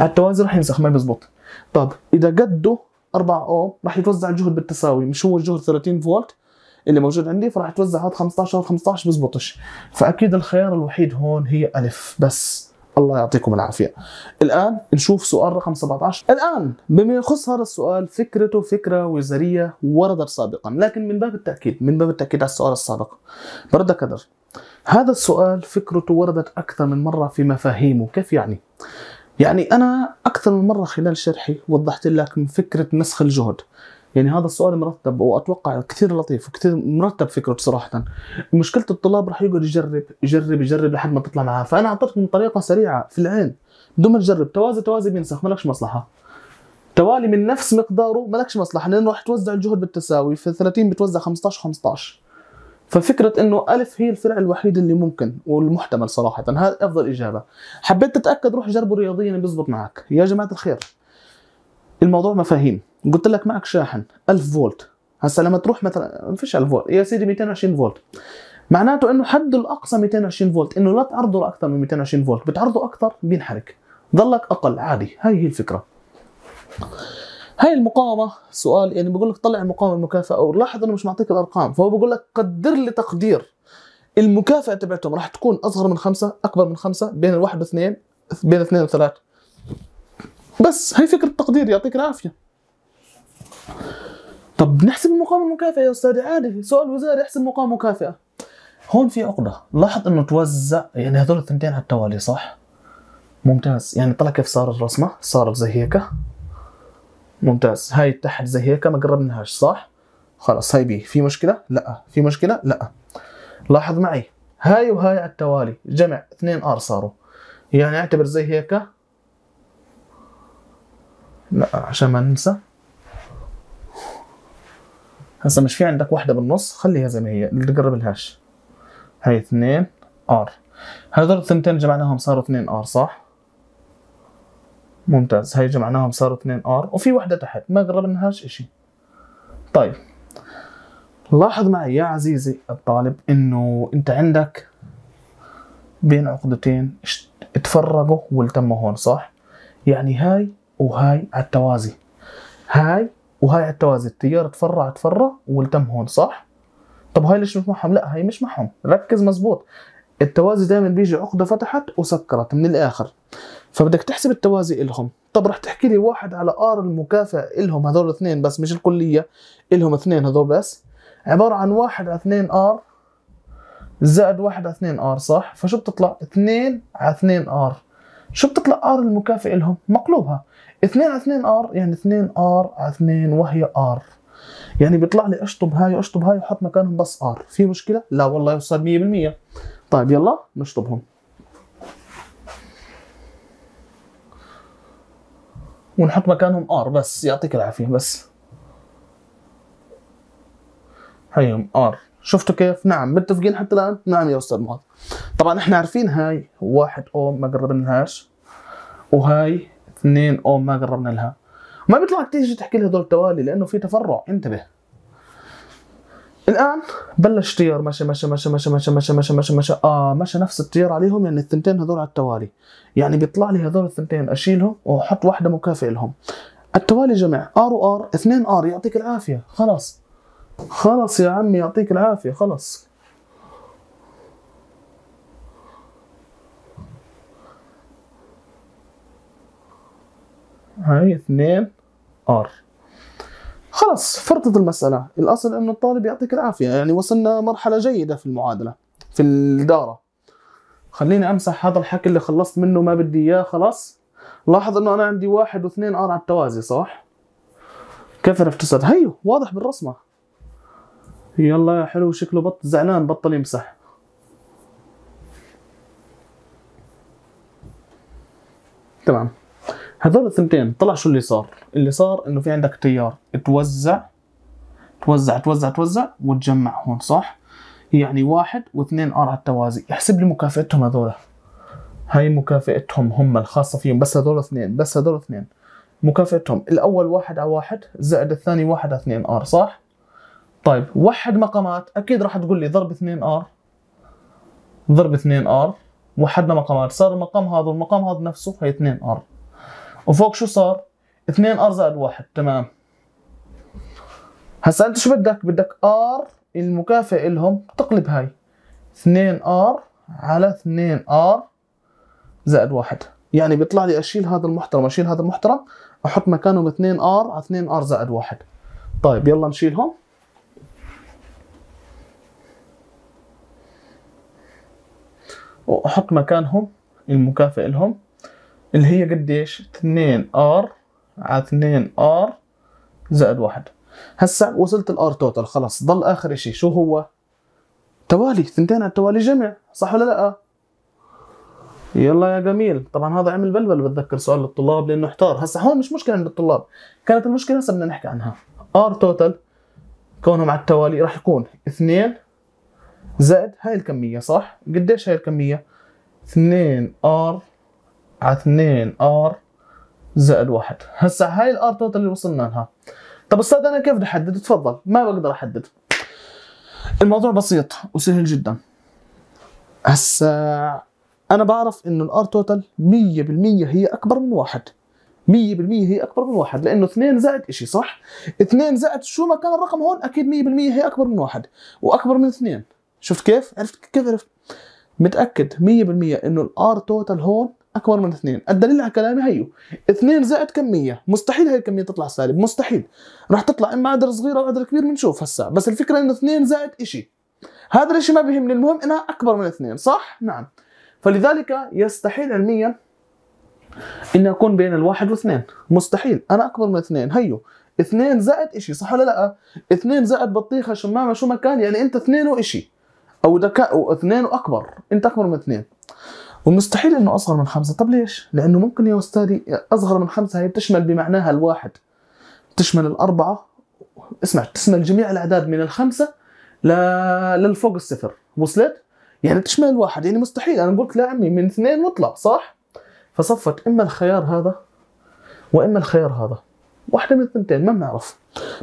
على التوازي راح ينسخ ما بزبط طب اذا قده 4 اوم راح يتوزع الجهد بالتساوي مش هو الجهد 30 فولت اللي موجود عندي فراح يتوزع هذا 15 هذا 15 بزبطش فاكيد الخيار الوحيد هون هي الف بس الله يعطيكم العافيه. الان نشوف سؤال رقم 17 الان بما يخص هذا السؤال فكرته فكره وزاريه وردت سابقا لكن من باب التاكيد من باب التاكيد على السؤال السابق برد كدر هذا السؤال فكرته وردت اكثر من مره في مفاهيمه كيف يعني يعني انا اكثر من مره خلال شرحي وضحت لك من فكره نسخ الجهد يعني هذا السؤال مرتب واتوقع كثير لطيف وكثير مرتب فكرته صراحه مشكله الطلاب راح يقعد يجرب يجرب يجرب لحد ما تطلع معاه فانا اعطيتكم طريقه سريعه في العين بدون ما تجرب توازي توازي بينسخ مالكش مصلحه توالي من نفس مقداره مالكش مصلحه لانه راح توزع الجهد بالتساوي في 30 بتوزع 15 15 ففكرة انه الف هي الفرع الوحيد اللي ممكن والمحتمل صراحة هذا افضل اجابة حبيت تتأكد روح جربه رياضيا بيزبط معك يا جماعة الخير الموضوع مفاهيم قلت لك معك شاحن 1000 فولت هسا لما تروح مثلا ما فيش 1000 فولت يا سيدي 220 فولت معناته انه حد الاقصى 220 فولت انه لا تعرضه لاكثر من 220 فولت بتعرضه اكثر بينحرق ضلك اقل عادي هاي هي الفكره هاي المقاومة سؤال يعني بقول لك طلع المقاومة المكافأة أو لاحظ إنه مش معطيك الأرقام فهو بقول لك قدر لي تقدير المكافأة تبعتهم راح تكون أصغر من خمسة أكبر من خمسة بين الواحد واثنين بين اثنين وثلاث بس هي فكره التقدير يعطيك العافيه طب نحسب المقام المكافئة يا استاذ عادي سؤال وزاري احسب مقام مكافئة هون في عقده لاحظ انه توزع يعني هذول الثنتين على التوالي صح ممتاز يعني طلع كيف صار الرسمه صارت زي هيك ممتاز هاي تحت زي هيك ما قربناهاش صح خلاص هاي بي في مشكله لا في مشكله لا لاحظ معي هاي وهاي على التوالي جمع اثنين ار صاروا يعني اعتبر زي هيك لا عشان ما ننسى هسا مش في عندك واحدة بالنص خليها زي ما هي اللي تقربلهاش هاي اثنين ار هذول الثنتين جمعناهم صاروا اثنين ار صح؟ ممتاز هاي جمعناهم صاروا اثنين ار وفي واحدة تحت ما قربناهاش اشي طيب لاحظ معي يا عزيزي الطالب انه انت عندك بين عقدتين اتفرقوا والتموا هون صح؟ يعني هاي وهاي على التوازي هاي وهاي على التوازي التيار تفرع تفرع والتم هون صح طب هاي ليش مش معهم لا هاي مش معهم ركز مزبوط التوازي دائما بيجي عقده فتحت وسكرت من الاخر فبدك تحسب التوازي إلهم طب رح تحكي لي واحد على ار المكافأة إلهم هذول اثنين بس مش الكلية إلهم اثنين هذول بس عبارة عن واحد على اثنين ار زائد واحد على اثنين ار صح فشو بتطلع اثنين على اثنين ار شو بتطلع ار المكافئ لهم مقلوبها 2 على 2 ار يعني 2 ار على 2 وهي ار يعني بيطلع لي اشطب هاي واشطب هاي وحط مكانهم بس ار في مشكله لا والله يوصل 100% طيب يلا نشطبهم ونحط مكانهم ار بس يعطيك العافيه بس هيهم ار شفتوا كيف؟ نعم متفقين حتى الان؟ نعم يا استاذ معاذ. طبعا احنا عارفين هاي واحد اوم ما قربنا لهاش وهاي اثنين اوم ما قربنا لها. ما بيطلعك تيجي تحكي لي هذول توالي لانه في تفرع انتبه. الان بلش تيار مشى مشى مشى مشى مشى مشى مشى مشى مشى اه مشى نفس التيار عليهم يعني الثنتين هذول على التوالي يعني بيطلع لي هذول الثنتين اشيلهم واحط واحده مكافئه لهم التوالي جمع ار وار اثنين ار يعطيك العافيه خلاص خلاص يا عم يعطيك العافية خلاص هاي اثنين ار خلاص فرطت المسألة الأصل أن الطالب يعطيك العافية يعني وصلنا مرحلة جيدة في المعادلة في الدارة خليني أمسح هذا الحكي اللي خلصت منه ما بدي إياه خلاص لاحظ أنه أنا عندي واحد واثنين ار على التوازي صح؟ كيف عرفت هيو واضح بالرسمة يلا يا حلو شكله بط زعلان بطل يمسح تمام هذول الثنتين طلع شو اللي صار اللي صار انه في عندك تيار توزع توزع توزع توزع وتجمع هون صح يعني واحد واثنين ار على التوازي احسب لي مكافئتهم هذول هاي مكافئتهم هم الخاصة فيهم بس هذول اثنين بس هذول اثنين مكافئتهم الأول واحد على واحد زائد الثاني واحد على اثنين ار صح طيب وحد مقامات اكيد راح تقول لي ضرب 2 ار ضرب 2 ار وحدنا مقامات صار المقام هذا والمقام هذا نفسه هي 2 ار وفوق شو صار 2 ار زائد 1 تمام هسا انت شو بدك بدك ار المكافئ لهم تقلب هاي 2 ار على 2 ار زائد 1 يعني بيطلع لي اشيل هذا المحترم اشيل هذا المحترم احط مكانهم 2 ار على 2 ار زائد 1 طيب يلا نشيلهم واحط مكانهم المكافئ لهم اللي هي قديش 2 ار على 2 ار زائد واحد هسا وصلت الار توتال خلاص ضل اخر شيء شو هو توالي ثنتين على التوالي جمع صح ولا لا يلا يا جميل طبعا هذا عمل بلبل بتذكر سؤال للطلاب لانه احتار هسا هون مش مشكله عند الطلاب كانت المشكله هسا بدنا نحكي عنها ار توتال كونهم على التوالي راح يكون 2 زائد هاي الكمية صح؟ قديش هاي الكمية؟ 2 ار على 2 ار زائد واحد هسا هاي الار توتال اللي وصلنا لها طب استاذ انا كيف بدي احدد؟ تفضل ما بقدر احدد الموضوع بسيط وسهل جدا هسا انا بعرف انه الار توتال 100% هي اكبر من واحد 100% هي اكبر من واحد لانه 2 زائد شيء صح؟ 2 زائد شو ما كان الرقم هون اكيد 100% هي اكبر من واحد واكبر من 2 شفت كيف عرفت كيف عرفت متاكد 100% انه الار توتال هون اكبر من اثنين الدليل على كلامي هيو اثنين زائد كمية مستحيل هاي الكمية تطلع سالب مستحيل رح تطلع اما عدد صغير او عدد كبير بنشوف هسا بس الفكرة انه اثنين زائد اشي هذا الاشي ما بيهمني المهم انها اكبر من اثنين صح نعم فلذلك يستحيل علميا اني اكون بين الواحد واثنين مستحيل انا اكبر من اثنين هيو اثنين زائد اشي صح ولا لا اثنين زائد بطيخة شمامة شو مكان يعني انت اثنين واشي او ذكاء اثنين واكبر انت اكبر من اثنين ومستحيل انه اصغر من خمسه طب ليش لانه ممكن يا استاذي اصغر من خمسه هي بتشمل بمعناها الواحد تشمل الاربعه اسمع تشمل جميع الاعداد من الخمسه ل... للفوق الصفر وصلت يعني تشمل الواحد يعني مستحيل انا قلت لا عمي من اثنين واطلع صح فصفت اما الخيار هذا واما الخيار هذا واحدة من الثنتين ما بنعرف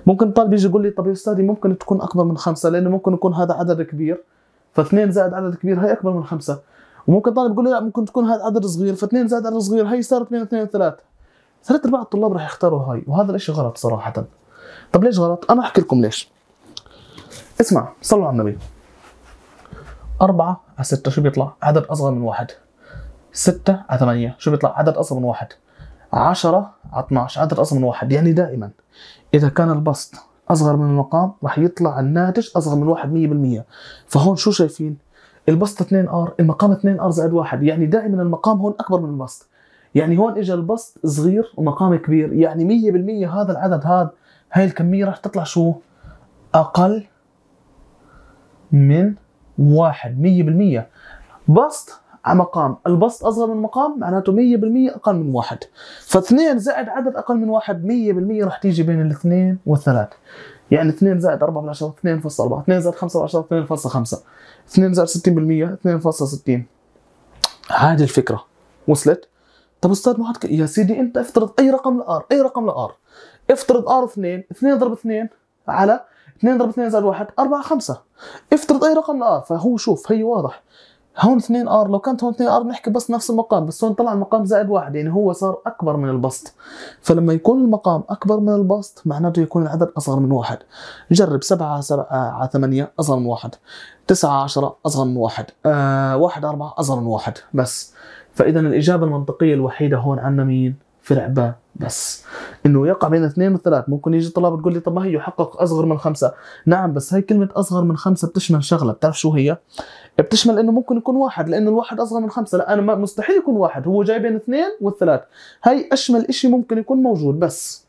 ممكن طالب يجي يقول لي طب يا استاذي ممكن تكون اكبر من خمسة لانه ممكن يكون هذا عدد كبير فاثنين زائد عدد كبير هي اكبر من خمسه وممكن طالب يقول لي لا ممكن تكون هذا عدد صغير فاثنين زائد عدد صغير هي صارت اثنين اثنين 3 ثلاث ارباع الطلاب راح يختاروا هاي وهذا الاشي غلط صراحه طب ليش غلط؟ انا احكي لكم ليش اسمع صلوا على النبي أربعة على ستة شو بيطلع؟ عدد أصغر من واحد ستة على ثمانية شو بيطلع؟ عدد أصغر من واحد عشرة على 12 عدد أصغر من واحد يعني دائما إذا كان البسط اصغر من المقام راح يطلع الناتج اصغر من واحد 100% فهون شو شايفين البسط 2 ار المقام 2 ار زائد 1 يعني دائما المقام هون اكبر من البسط يعني هون اجى البسط صغير ومقام كبير يعني 100% هذا العدد هذا هاي الكميه راح تطلع شو اقل من واحد 100% بسط على مقام البسط اصغر من مقام معناته 100% اقل من واحد فاثنين زائد عدد اقل من واحد 100% راح تيجي بين الاثنين والثلاث يعني 2 زائد 4 بالعشرة 2.4 2 زائد 5 بالعشرة 2.5 2 زائد 60% 2.60 هذه الفكره وصلت طب استاذ ما يا سيدي انت افترض اي رقم لار اي رقم لار افترض ار 2 2 ضرب 2 على 2 ضرب 2 زائد 1 4 5 افترض اي رقم لار فهو شوف هي واضح هون اثنين ار لو كانت هون اثنين ار بنحكي بس نفس المقام بس هون طلع المقام زائد واحد يعني هو صار اكبر من البسط فلما يكون المقام اكبر من البسط معناته يكون العدد اصغر من واحد جرب سبعة على ثمانية اصغر من واحد تسعة عشرة اصغر من واحد 1 آه، واحد أربعة اصغر من واحد بس فاذا الاجابة المنطقية الوحيدة هون عنا مين؟ في لعبة بس انه يقع بين اثنين وثلاث ممكن يجي طلاب تقول لي طب ما هي يحقق اصغر من خمسه نعم بس هاي كلمه اصغر من خمسه بتشمل شغله بتعرف شو هي بتشمل انه ممكن يكون واحد لانه الواحد اصغر من خمسه لا انا مستحيل يكون واحد هو جاي بين اثنين والثلاث هاي اشمل شيء ممكن يكون موجود بس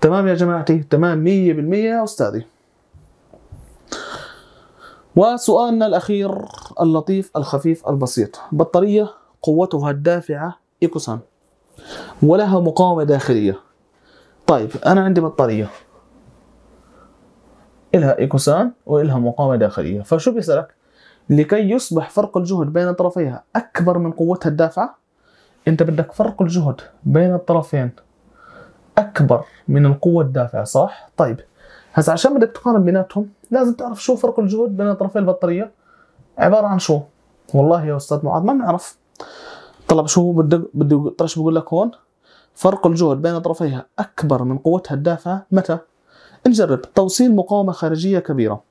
تمام يا جماعتي تمام 100% يا استاذي وسؤالنا الاخير اللطيف الخفيف البسيط بطاريه قوتها الدافعه ايكوسان ولها مقاومه داخليه طيب انا عندي بطاريه إلها إيكوسان وإلها مقاومة داخلية فشو بيسألك؟ لكي يصبح فرق الجهد بين طرفيها أكبر من قوتها الدافعة أنت بدك فرق الجهد بين الطرفين أكبر من القوة الدافعة صح؟ طيب هسا عشان بدك تقارن بيناتهم لازم تعرف شو فرق الجهد بين طرفي البطارية عبارة عن شو؟ والله يا أستاذ معاذ ما بنعرف طلب شو بدي بدي طرش بقول لك هون فرق الجهد بين طرفيها أكبر من قوتها الدافعة متى؟ نجرب توصيل مقاومة خارجية كبيرة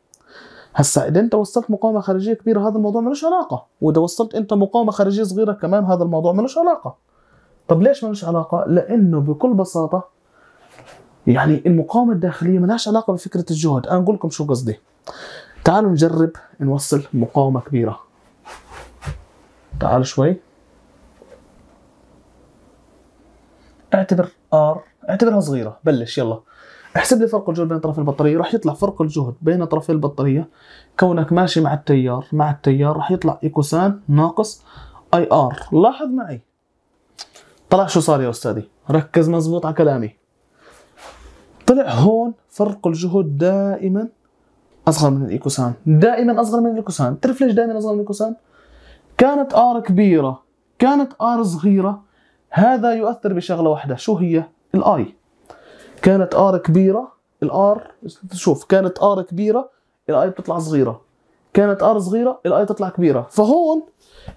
هسا اذا انت وصلت مقاومه خارجيه كبيره هذا الموضوع ملوش علاقه واذا وصلت انت مقاومه خارجيه صغيره كمان هذا الموضوع ملوش علاقه طب ليش ملوش علاقه لانه بكل بساطه يعني المقاومه الداخليه ملهاش علاقه بفكره الجهد انا اقول لكم شو قصدي تعالوا نجرب نوصل مقاومه كبيره تعالوا شوي اعتبر ار اعتبرها صغيره بلش يلا احسب لي فرق الجهد بين طرفي البطاريه راح يطلع فرق الجهد بين طرفي البطاريه كونك ماشي مع التيار مع التيار راح يطلع ايكوسان ناقص اي ار لاحظ معي طلع شو صار يا استاذي ركز مزبوط على كلامي طلع هون فرق الجهد دائما اصغر من الايكوسان دائما اصغر من الايكوسان تعرف ليش دائما اصغر من الايكوسان كانت ار كبيره كانت ار صغيره هذا يؤثر بشغله واحده شو هي الاي كانت ار كبيره الار شوف كانت ار كبيره الاي بتطلع صغيره كانت ار صغيره الاي تطلع كبيره فهون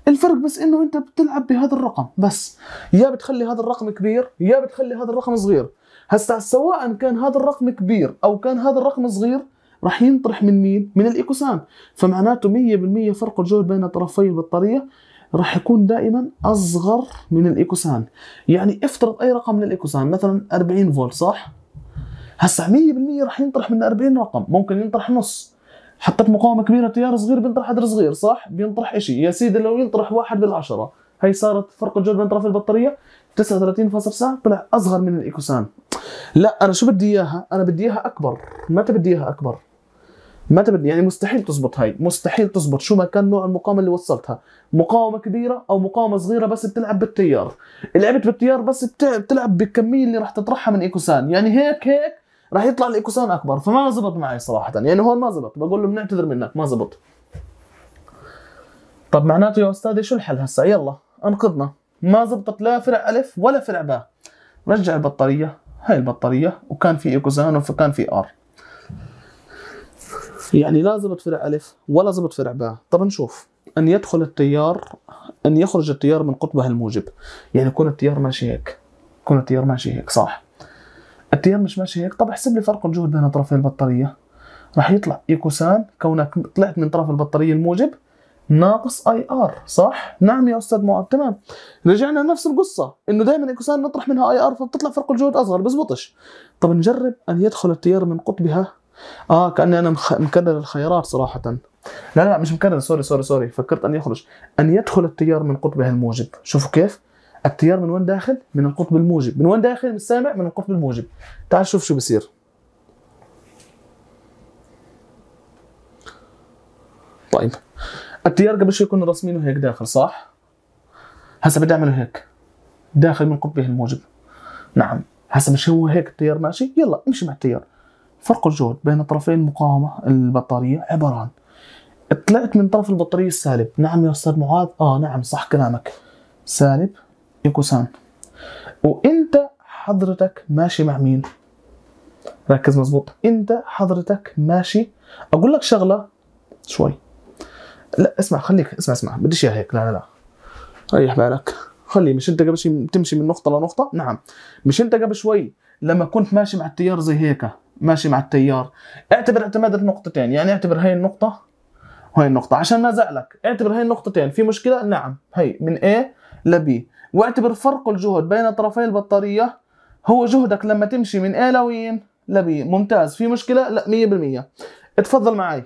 الفرق بس انه انت بتلعب بهذا الرقم بس يا بتخلي هذا الرقم كبير يا بتخلي هذا الرقم صغير هسا سواء كان هذا الرقم كبير او كان هذا الرقم صغير راح ينطرح من مين؟ من الايكوسان فمعناته 100% فرق الجهد بين طرفي البطاريه راح يكون دائما اصغر من الايكوسان يعني افترض اي رقم من الايكوسان مثلا 40 فولت صح هسه 100% راح ينطرح من 40 رقم ممكن ينطرح نص حطيت مقاومه كبيره تيار صغير بينطرح عدد صغير صح بينطرح شيء يا سيدي لو ينطرح واحد بالعشره هي صارت فرق الجهد بين طرف البطاريه 39.9 طلع اصغر من الايكوسان لا انا شو بدي اياها انا بدي اياها اكبر متى بدي اياها اكبر ما تبدي يعني مستحيل تزبط هاي مستحيل تزبط شو ما كان نوع المقاومه اللي وصلتها مقاومه كبيره او مقاومه صغيره بس بتلعب بالتيار لعبت بالتيار بس بتلعب بالكميه اللي راح تطرحها من ايكوسان يعني هيك هيك راح يطلع الايكوسان اكبر فما زبط معي صراحه يعني هون ما زبط بقول له بنعتذر منك ما زبط طب معناته يا استاذي شو الحل هسه يلا انقذنا ما زبطت لا فرع الف ولا فرع باء رجع البطاريه هاي البطاريه وكان في ايكوسان وكان في ار يعني لا زبط فرع ألف ولا زبط فرع باء طب نشوف أن يدخل التيار أن يخرج التيار من قطبه الموجب يعني يكون التيار ماشي هيك يكون التيار ماشي هيك صح التيار مش ماشي هيك طب احسب لي فرق الجهد بين طرفي البطارية راح يطلع ايكوسان كونك طلعت من طرف البطارية الموجب ناقص اي ار صح؟ نعم يا استاذ معاذ تمام رجعنا لنفس القصه انه دائما ايكوسان نطرح منها اي ار فبتطلع فرق الجهد اصغر بزبطش طب نجرب ان يدخل التيار من قطبها اه كاني انا مكرر الخيارات صراحه لا لا مش مكرر سوري سوري سوري فكرت ان يخرج ان يدخل التيار من قطبه الموجب شوفوا كيف التيار من وين داخل من القطب الموجب من وين داخل من السامع من القطب الموجب تعال شوف شو بصير طيب التيار قبل شوي كنا راسمينه هيك داخل صح هسه بدي اعمله هيك داخل من قطبه الموجب نعم هسه مش هو هيك التيار ماشي يلا امشي مع التيار فرق الجهد بين طرفي المقاومة البطارية عبارة عن طلعت من طرف البطارية السالب نعم يا أستاذ معاذ آه نعم صح كلامك سالب يكوسان وانت حضرتك ماشي مع مين ركز مزبوط انت حضرتك ماشي اقول لك شغله شوي لا اسمع خليك اسمع اسمع بديش اياها هيك لا لا لا ريح بالك خلي مش انت قبل شي تمشي من نقطه لنقطه نعم مش انت قبل شوي لما كنت ماشي مع التيار زي هيك ماشي مع التيار اعتبر اعتمادك نقطتين يعني اعتبر هاي النقطه وهي النقطه عشان ما زعلك اعتبر هاي النقطتين في مشكله نعم هي من A ل B واعتبر فرق الجهد بين طرفي البطاريه هو جهدك لما تمشي من A لوين ل B ممتاز في مشكله لا 100% اتفضل معي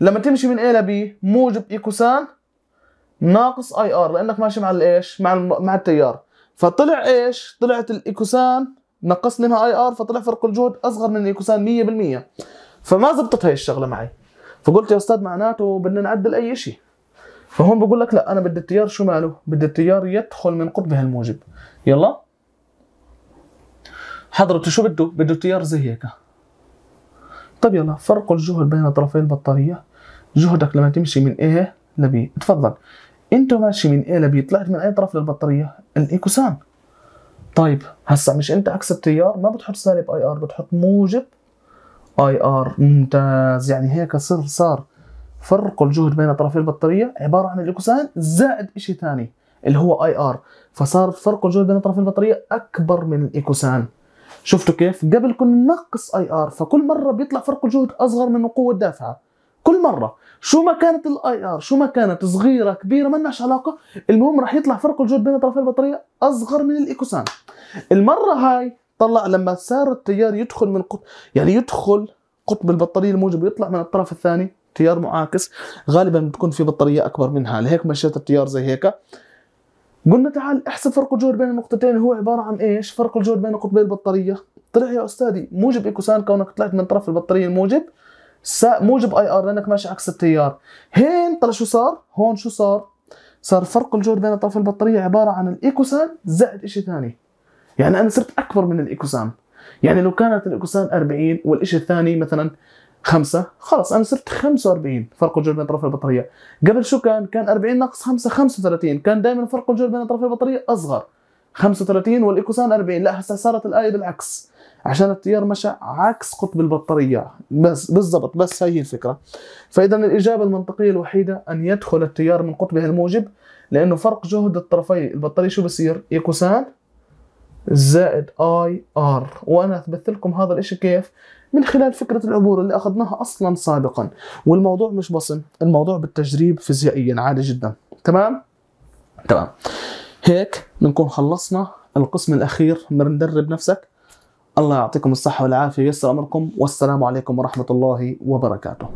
لما تمشي من A ل B موجب إيكوسان ناقص اي ار لانك ماشي مع الايش مع مع التيار فطلع ايش طلعت الايكوسان نقص منها اي ار فطلع فرق الجهد اصغر من الايكوسان 100% فما زبطت هاي الشغله معي فقلت يا استاذ معناته بدنا نعدل اي شيء فهون بقول لك لا انا بدي التيار شو ماله؟ بدي التيار يدخل من قطب الموجب يلا حضرته شو بده؟ بده التيار زي هيك طب يلا فرق الجهد بين طرفي البطاريه جهدك لما تمشي من A لبي تفضل انت ماشي من A لبي طلعت من اي طرف للبطاريه؟ الايكوسان طيب هسا مش انت عكس التيار ما بتحط سالب اي ار بتحط موجب اي ار ممتاز يعني هيك صار صار فرق الجهد بين طرفي البطاريه عباره عن الاكوسان زائد شيء ثاني اللي هو اي ار فصار فرق الجهد بين طرفي البطاريه اكبر من الايكوسان شفتوا كيف قبل كنا ننقص اي ار فكل مره بيطلع فرق الجهد اصغر من القوه الدافعه كل مره شو ما كانت الاي ار شو ما كانت صغيره كبيره ما لناش علاقه المهم راح يطلع فرق الجهد بين طرفي البطاريه اصغر من الايكوسان المره هاي طلع لما صار التيار يدخل من قطب يعني يدخل قطب البطاريه الموجب ويطلع من الطرف الثاني تيار معاكس غالبا بتكون في بطاريه اكبر منها لهيك مشيت التيار زي هيك قلنا تعال احسب فرق الجهد بين النقطتين هو عباره عن ايش فرق الجهد بين قطبي البطاريه طلع يا استاذي موجب ايكوسان كونك طلعت من طرف البطاريه الموجب موجب اي ار لانك ماشي عكس التيار هين طلع شو صار هون شو صار صار فرق الجهد بين اطراف البطاريه عباره عن الايكوسان زائد شيء ثاني يعني انا صرت اكبر من الايكوسان يعني لو كانت الايكوسان 40 والشيء الثاني مثلا خمسة خلص انا صرت 45 فرق الجهد بين اطراف البطاريه قبل شو كان كان 40 ناقص 5 35 كان دائما فرق الجهد بين اطراف البطاريه اصغر 35 والايكوسان 40 لا هسه صارت الايه بالعكس عشان التيار مشى عكس قطب البطارية بس بالضبط بس هي الفكرة فإذا الإجابة المنطقية الوحيدة أن يدخل التيار من قطبه الموجب لأنه فرق جهد الطرفي البطارية شو بصير؟ إي زائد اي ار وانا اثبت لكم هذا الاشي كيف من خلال فكرة العبور اللي اخذناها اصلا سابقا والموضوع مش بصم الموضوع بالتجريب فيزيائيا عادي جدا تمام تمام هيك بنكون خلصنا القسم الاخير من نفسك الله يعطيكم الصحة والعافية ويسر أمركم والسلام عليكم ورحمة الله وبركاته.